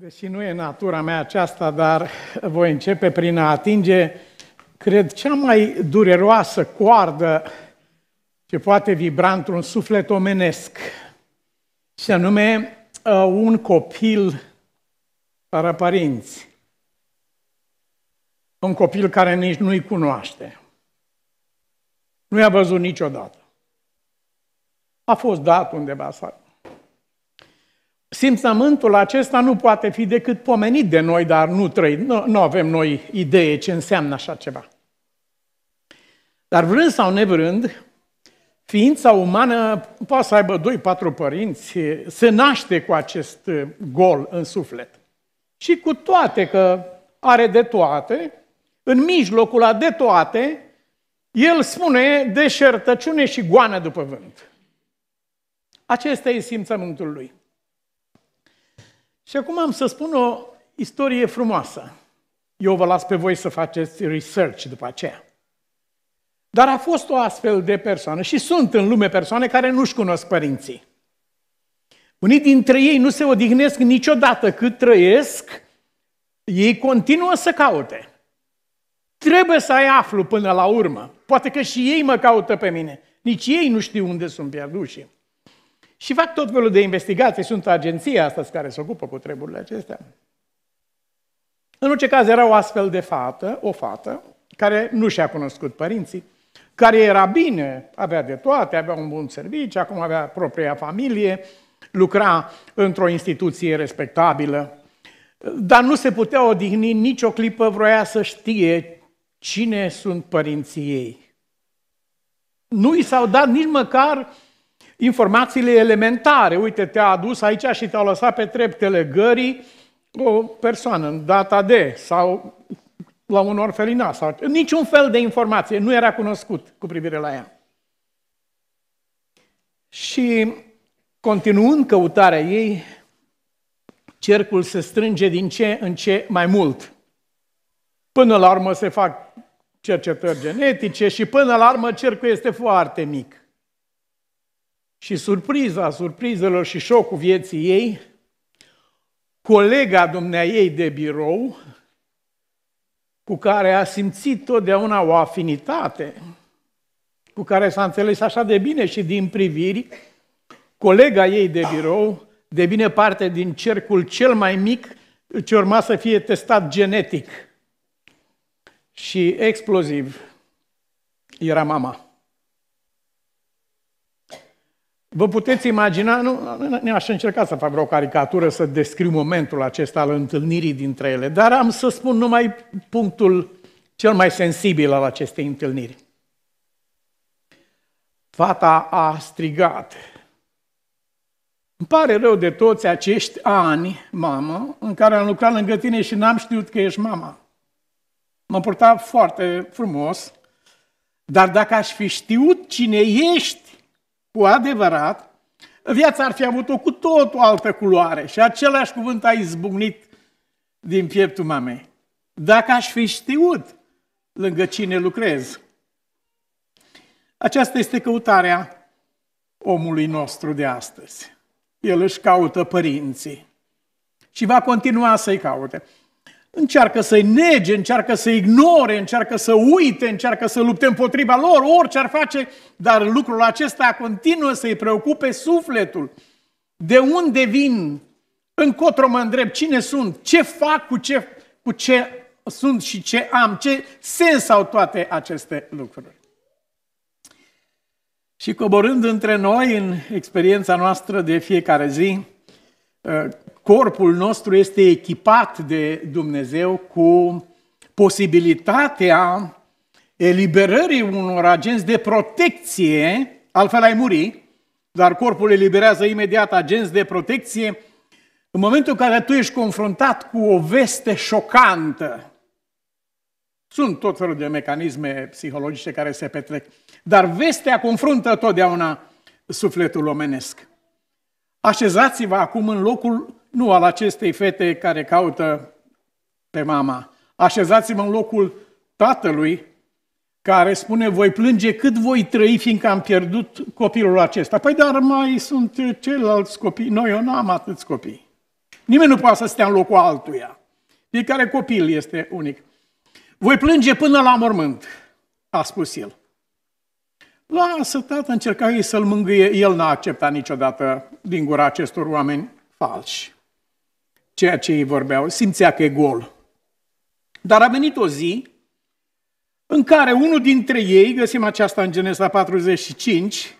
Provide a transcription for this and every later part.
Deși nu e natura mea aceasta, dar voi începe prin a atinge, cred, cea mai dureroasă coardă ce poate vibra într-un suflet omenesc, și anume uh, un copil fără părinți. Un copil care nici nu-i cunoaște. Nu i-a văzut niciodată. A fost dat undeva, sau Simțământul acesta nu poate fi decât pomenit de noi, dar nu trăi, Nu, nu avem noi idee ce înseamnă așa ceva. Dar vrând sau nevrând, ființa umană poate să aibă doi, patru părinți, se naște cu acest gol în suflet. Și cu toate că are de toate, în mijlocul a de toate, el spune deșertăciune și goană după vânt. Acesta e simțământul lui. Și acum am să spun o istorie frumoasă. Eu vă las pe voi să faceți research după aceea. Dar a fost o astfel de persoană și sunt în lume persoane care nu-și cunosc părinții. Unii dintre ei nu se odihnesc niciodată cât trăiesc, ei continuă să caute. Trebuie să-i aflu până la urmă. Poate că și ei mă caută pe mine. Nici ei nu știu unde sunt pierduși. Și fac tot felul de investigații, sunt agenția asta care se ocupă cu treburile acestea. În orice caz era o astfel de fată, o fată, care nu și-a cunoscut părinții, care era bine, avea de toate, avea un bun serviciu, acum avea propria familie, lucra într-o instituție respectabilă, dar nu se putea odihni nicio clipă, vroia să știe cine sunt părinții ei. Nu i s-au dat nici măcar uh, informațiile elementare. Uite, te-a adus aici și te-a lăsat pe treptele gării o persoană în data de sau la un orfelinat. Sau... Niciun fel de informație nu era cunoscut cu privire la ea. Și continuând căutarea ei, cercul se strânge din ce în ce mai mult. Până la urmă se fac cercetări genetice și până la urmă cercul este foarte mic. Și surpriza surprizelor și șocul vieții ei, colega dumnea ei de birou, cu care a simțit totdeauna o afinitate, cu care s-a înțeles așa de bine și din priviri, colega ei de birou devine parte din cercul cel mai mic ce urma să fie testat genetic. Și exploziv era mama. Vă puteți imagina, nu, nu aș încerca să fac vreo caricatură, să descriu momentul acesta al întâlnirii dintre ele, dar am să spun numai punctul cel mai sensibil al acestei întâlniri. Fata a strigat. Îmi pare rău de toți acești ani, mamă, în care am lucrat lângă tine și n-am știut că ești mama. M-am purtat foarte frumos, dar dacă aș fi știut cine ești, cu adevărat, viața ar fi avut-o cu tot o altă culoare și același cuvânt a izbucnit din pieptul mamei. Dacă aș fi știut lângă cine lucrez. Aceasta este căutarea omului nostru de astăzi. El își caută părinții și va continua să-i caute. Încearcă să-i nege, încearcă să ignore, încearcă să uite, încearcă să lupte împotriva lor, orice ar face, dar lucrul acesta continuă să-i preocupe sufletul. De unde vin? Încotro mă îndrept, cine sunt? Ce fac cu ce, cu ce sunt și ce am? Ce sens au toate aceste lucruri? Și coborând între noi în experiența noastră de fiecare zi, corpul nostru este echipat de Dumnezeu cu posibilitatea eliberării unor agenți de protecție, altfel ai muri, dar corpul eliberează imediat agenți de protecție în momentul în care tu ești confruntat cu o veste șocantă. Sunt tot felul de mecanisme psihologice care se petrec, dar vestea confruntă totdeauna sufletul omenesc. Așezați-vă acum în locul nu al acestei fete care caută pe mama. Așezați-mă în locul tatălui care spune, voi plânge cât voi trăi, fiindcă am pierdut copilul acesta. Păi, dar mai sunt ceilalți copii. Noi, eu n-am atâți copii. Nimeni nu poate să stea în locul altuia. Fiecare copil este unic. Voi plânge până la mormânt, a spus el. Lasă, tată, încerca ei să-l mângâie. El n-a acceptat niciodată din gura acestor oameni falși ceea ce ei vorbeau, simțea că e gol. Dar a venit o zi în care unul dintre ei, găsim aceasta în Genesa 45,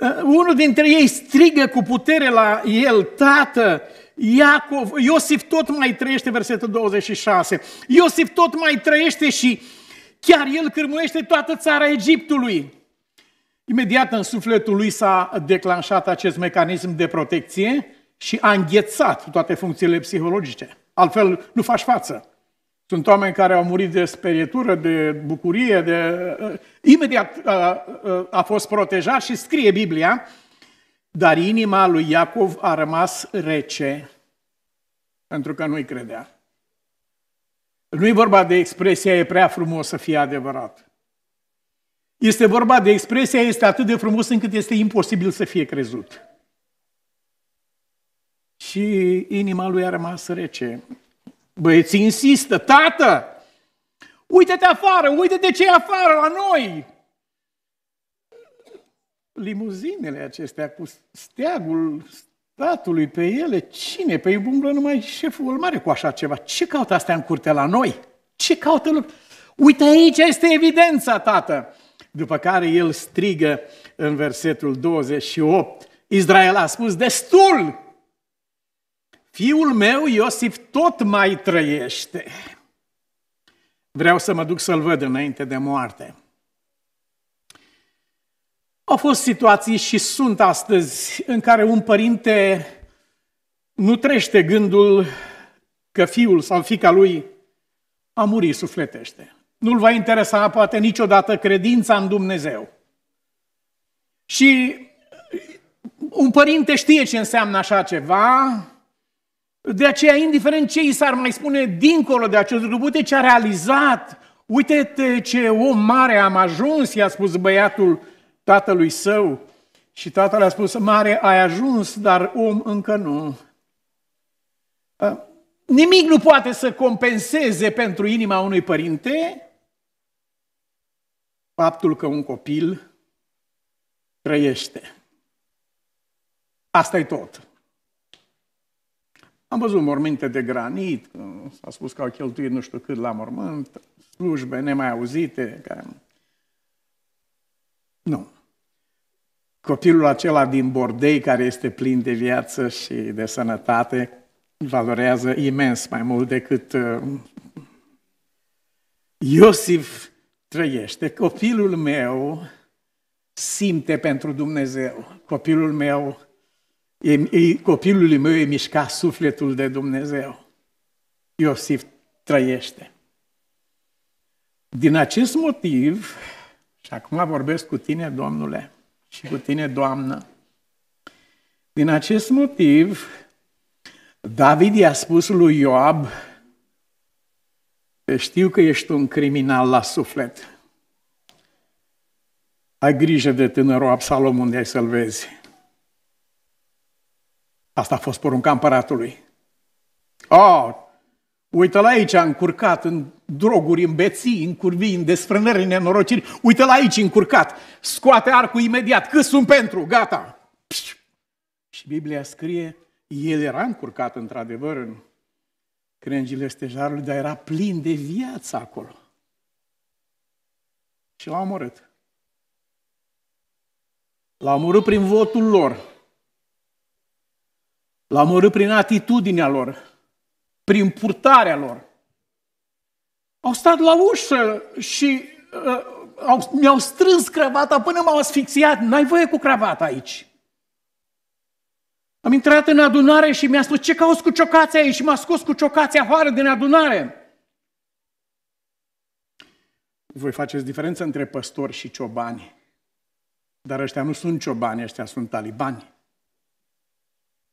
uh, unul dintre ei strigă cu putere la el, Tată, Iacov, Iosif tot mai trăiește, versetul 26, Iosif tot mai trăiește și chiar el cârmuiește toată țara Egiptului. Imediat în sufletul lui s-a declanșat acest mecanism de protecție și a înghețat toate funcțiile psihologice. Altfel nu faci față. Sunt oameni care au murit de sperietură, de bucurie, de... Uh, imediat a, uh, uh, a fost protejat și scrie Biblia, dar inima lui Iacov a rămas rece pentru că nu-i credea. Nu-i vorba de expresia e prea frumos să fie adevărat. Este vorba de expresia este atât de frumos încât este imposibil să fie crezut. Și inima lui a rămas rece. Băieții insistă, tată, uite-te afară, uite-te ce e afară la noi. Limuzinele acestea cu steagul statului pe ele, cine? Pe păi umblă numai șeful mare cu așa ceva. Ce caută astea în curte la noi? Ce caută lumea? Uite aici este evidența, tată! După care el strigă în versetul 28, Israel a spus, destul! Fiul meu, Iosif, tot mai trăiește. Vreau să mă duc să-l văd înainte de moarte. Au fost situații și sunt astăzi în care un părinte nu trește gândul că fiul sau fica lui a murit sufletește. Nu-l va interesa poate niciodată credința în Dumnezeu. Și un părinte știe ce înseamnă așa ceva, de aceea, indiferent ce i s-ar mai spune dincolo de acest lucru, uite ce a realizat, uite ce om mare am ajuns, i-a spus băiatul tatălui său. Și tatăl a spus, mare ai ajuns, dar om încă nu. Nimic nu poate să compenseze pentru inima unui părinte faptul că un copil trăiește. Asta e tot. Am văzut morminte de granit, s-a spus că au cheltuit nu știu cât la mormânt, slujbe nemai auzite. Că... Nu. Copilul acela din Bordei, care este plin de viață și de sănătate, valorează imens mai mult decât uh, Iosif trăiește. Copilul meu simte pentru Dumnezeu. Copilul meu e, e, copilului meu e mișcat sufletul de Dumnezeu. Iosif trăiește. Din acest motiv, și acum vorbesc cu tine, Domnule, și cu tine, Doamnă, din acest motiv, David i-a spus lui Ioab, știu că ești un criminal la suflet. Ai grijă de tânărul Absalom unde ai să-l vezi. Asta a fost porunca împăratului. Oh, uită-l aici, încurcat în droguri, în beții, în curvii, în desfrânări, în nenorociri. Uită-l aici, încurcat. Scoate arcul imediat. Cât sunt pentru? Gata. Pș! Și Biblia scrie, el era încurcat într-adevăr în crengile stejarului, dar era plin de viață acolo. Și l-a omorât. L-a omorât prin votul lor. L-a omorât prin atitudinea lor, prin purtarea lor. Au stat la ușă și uh, au, mi-au strâns cravata până m-au asfixiat. N-ai voie cu cravata aici. Am intrat în adunare și mi-a spus, ce cauți cu ciocația aici? Și m-a scos cu ciocația afară din adunare. Voi faceți diferență între păstori și ciobani. Dar ăștia nu sunt ciobani, ăștia sunt talibani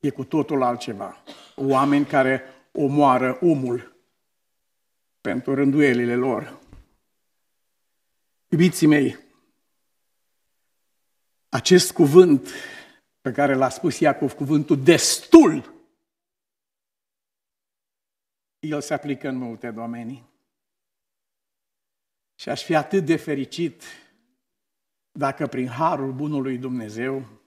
e cu totul altceva. Oameni care omoară omul pentru rânduielile lor. Iubiții mei, acest cuvânt pe care l-a spus Iacov, cuvântul destul, el se aplică în multe domenii. Și aș fi atât de fericit dacă prin harul bunului Dumnezeu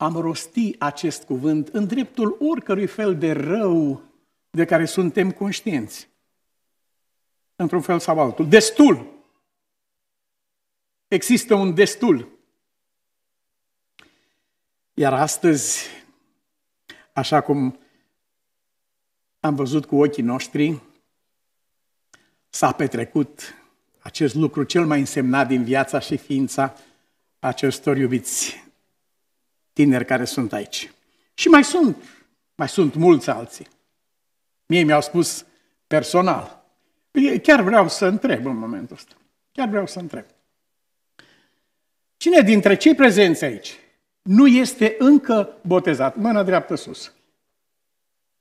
am rosti acest cuvânt în dreptul oricărui fel de rău de care suntem conștienți. Într-un fel sau altul. Destul! Există un destul. Iar astăzi, așa cum am văzut cu ochii noștri, s-a petrecut acest lucru cel mai însemnat din viața și ființa acestor iubiți tineri care sunt aici. Și mai sunt, mai sunt mulți alții. Mie mi-au spus personal. Păi, chiar vreau să întreb în momentul ăsta. Chiar vreau să întreb. Cine dintre cei prezenți aici nu este încă botezat? Mâna dreaptă sus.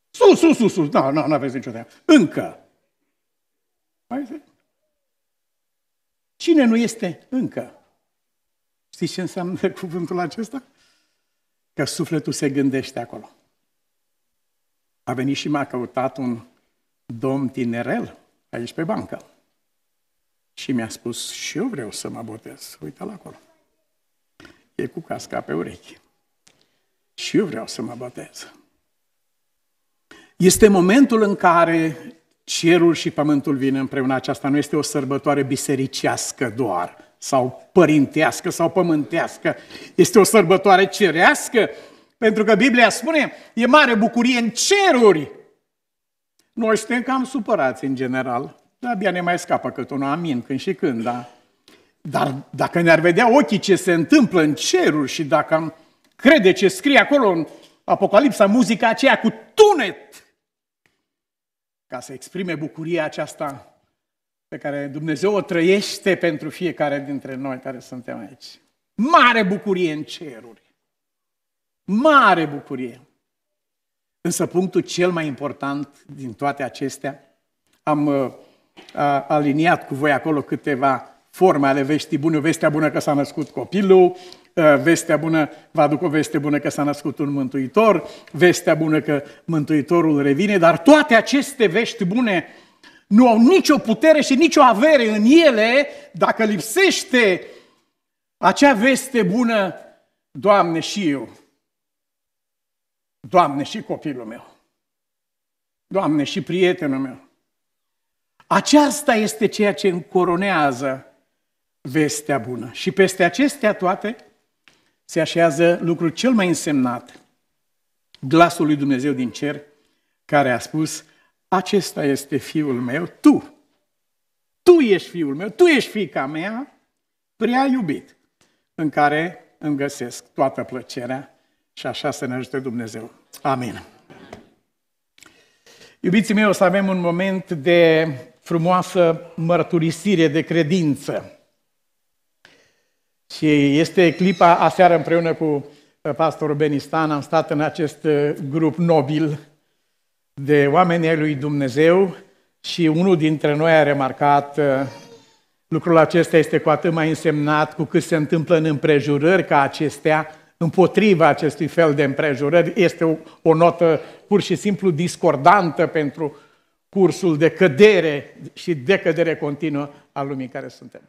Sus, sus, sus, sus. Da, nu, nu aveți nicio treabă. Încă. Hai Cine nu este încă? Știți ce înseamnă cuvântul acesta? că sufletul se gândește acolo. A venit și m-a căutat un domn tinerel aici pe bancă. Și mi-a spus, și eu vreau să mă botez. Uite-l acolo. E cu casca pe urechi. Și eu vreau să mă botez. Este momentul în care cerul și pământul vin împreună. Aceasta nu este o sărbătoare bisericească doar, sau părintească sau pământească. Este o sărbătoare cerească, pentru că Biblia spune, e mare bucurie în ceruri. Noi suntem cam supărați în general. dar abia ne mai scapă cât un amin când și când, da. Dar dacă ne-ar vedea ochii ce se întâmplă în ceruri și dacă am crede ce scrie acolo în Apocalipsa, muzica aceea cu tunet, ca să exprime bucuria aceasta pe care Dumnezeu o trăiește pentru fiecare dintre noi care suntem aici. Mare bucurie în ceruri. Mare bucurie. Însă punctul cel mai important din toate acestea, am uh, a, aliniat cu voi acolo câteva forme ale veștii bune, vestea bună că s-a născut copilul, uh, vestea bună, vă aduc o veste bună că s-a născut un mântuitor, vestea bună că mântuitorul revine, dar toate aceste vești bune nu au nicio putere și nicio avere în ele dacă lipsește acea veste bună, Doamne și eu, Doamne și copilul meu, Doamne și prietenul meu. Aceasta este ceea ce încoronează vestea bună. Și peste acestea toate se așează lucrul cel mai însemnat, glasul lui Dumnezeu din cer, care a spus, acesta este fiul meu, tu. Tu ești fiul meu, tu ești fica mea, prea iubit, în care îmi găsesc toată plăcerea și așa să ne ajute Dumnezeu. Amin. Iubiții mei, o să avem un moment de frumoasă mărturisire de credință. Și este clipa aseară împreună cu uh, pastorul Benistan, am stat în acest uh, grup nobil de oamenii lui Dumnezeu și unul dintre noi a remarcat uh, lucrul acesta este cu atât mai însemnat cu cât se întâmplă în împrejurări ca acestea, împotriva acestui fel de împrejurări, este o, o notă pur și simplu discordantă pentru cursul de cădere și decădere continuă a lumii care suntem.